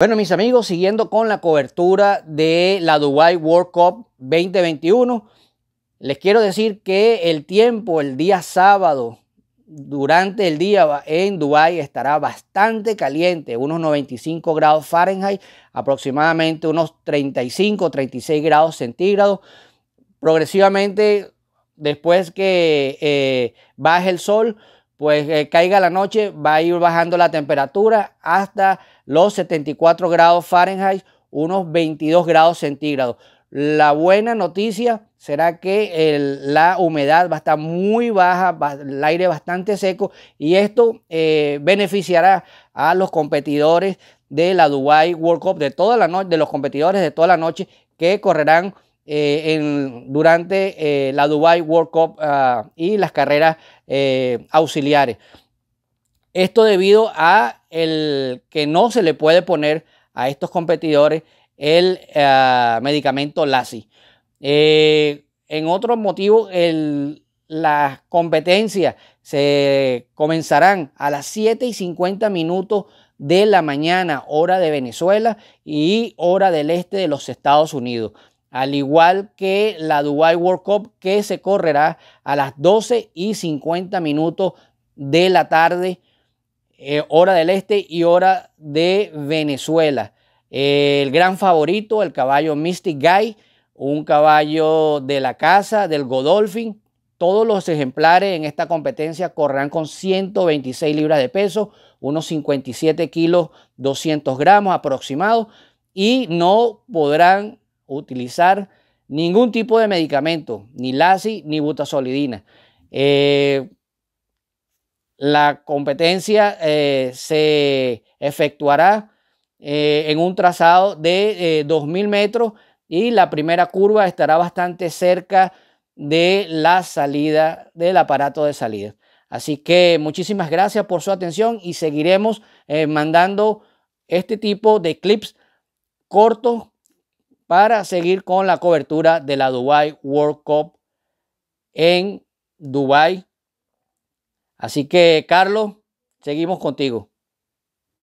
Bueno, mis amigos, siguiendo con la cobertura de la Dubai World Cup 2021, les quiero decir que el tiempo, el día sábado, durante el día en Dubai estará bastante caliente, unos 95 grados Fahrenheit, aproximadamente unos 35, 36 grados centígrados. Progresivamente, después que eh, baje el sol, pues eh, caiga la noche, va a ir bajando la temperatura hasta los 74 grados Fahrenheit, unos 22 grados centígrados. La buena noticia será que la humedad va a estar muy baja, el aire bastante seco y esto eh, beneficiará a los competidores de la Dubai World Cup, de toda la noche, de los competidores de toda la noche que correrán eh, durante eh, la Dubai World Cup ah, y las carreras eh, auxiliares. Esto debido a el que no se le puede poner a estos competidores el ah, medicamento LASI. en otro motivo, las competencias se comenzarán a las 7 y 50 minutos de la mañana, hora de Venezuela y hora del este de los Estados Unidos al igual que la Dubai World Cup que se correrá a las 12 y 50 minutos de la tarde, eh, hora del este y hora de Venezuela. el gran favorito, el caballo Mystic Guy, un caballo de la casa, del Godolphin. Todos los ejemplares en esta competencia correrán con 126 libras de peso, unos 57 kilos, 200 gramos aproximados, y no podrán utilizar ningún tipo de medicamento, ni LASI ni butasolidina. Eh, la competencia eh, se efectuará eh, en un trazado de 2.000 metros y la primera curva estará bastante cerca de la salida del aparato de salida. Así que muchísimas gracias por su atención y seguiremos mandando este tipo de clips cortos para seguir con la cobertura de la Dubai World Cup en Dubai. Así que, Carlos, seguimos contigo.